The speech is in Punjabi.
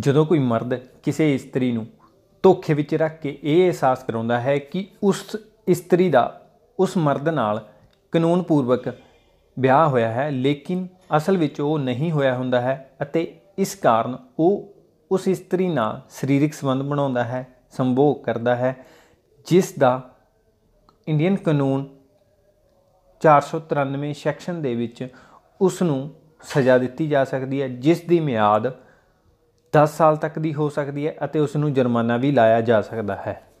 ਜਦੋਂ ਕੋਈ ਮਰਦ ਕਿਸੇ ਇਸਤਰੀ ਨੂੰ ਧੋਖੇ ਵਿੱਚ ਰੱਖ ਕੇ ਇਹ ਅਹਿਸਾਸ ਕਰਾਉਂਦਾ ਹੈ ਕਿ ਉਸ ਇਸਤਰੀ ਦਾ ਉਸ ਮਰਦ ਨਾਲ ਕਾਨੂੰਨ ਪੂਰਵਕ ਵਿਆਹ ਹੋਇਆ ਹੈ ਲੇਕਿਨ ਅਸਲ ਵਿੱਚ ਉਹ ਨਹੀਂ ਹੋਇਆ ਹੁੰਦਾ ਹੈ ਅਤੇ ਇਸ ਕਾਰਨ ਉਹ ਉਸ ਇਸਤਰੀ ਨਾਲ ਸਰੀਰਕ ਸੰਬੰਧ ਬਣਾਉਂਦਾ ਹੈ ਸੰਭੋਗ ਕਰਦਾ ਹੈ ਜਿਸ ਦਾ ਇੰਡੀਅਨ ਕਾਨੂੰਨ 493 ਸੈਕਸ਼ਨ ਦੇ ਵਿੱਚ ਉਸ ਨੂੰ ਸਜ਼ਾ ਦਿੱਤੀ ਜਾ ਸਕਦੀ ਹੈ ਜਿਸ ਦੀ ਮਿਆਦ 10 ਸਾਲ ਤੱਕ ਦੀ ਹੋ ਸਕਦੀ ਹੈ ਅਤੇ ਉਸ ਨੂੰ ਜੁਰਮਾਨਾ ਵੀ ਲਾਇਆ ਜਾ ਸਕਦਾ ਹੈ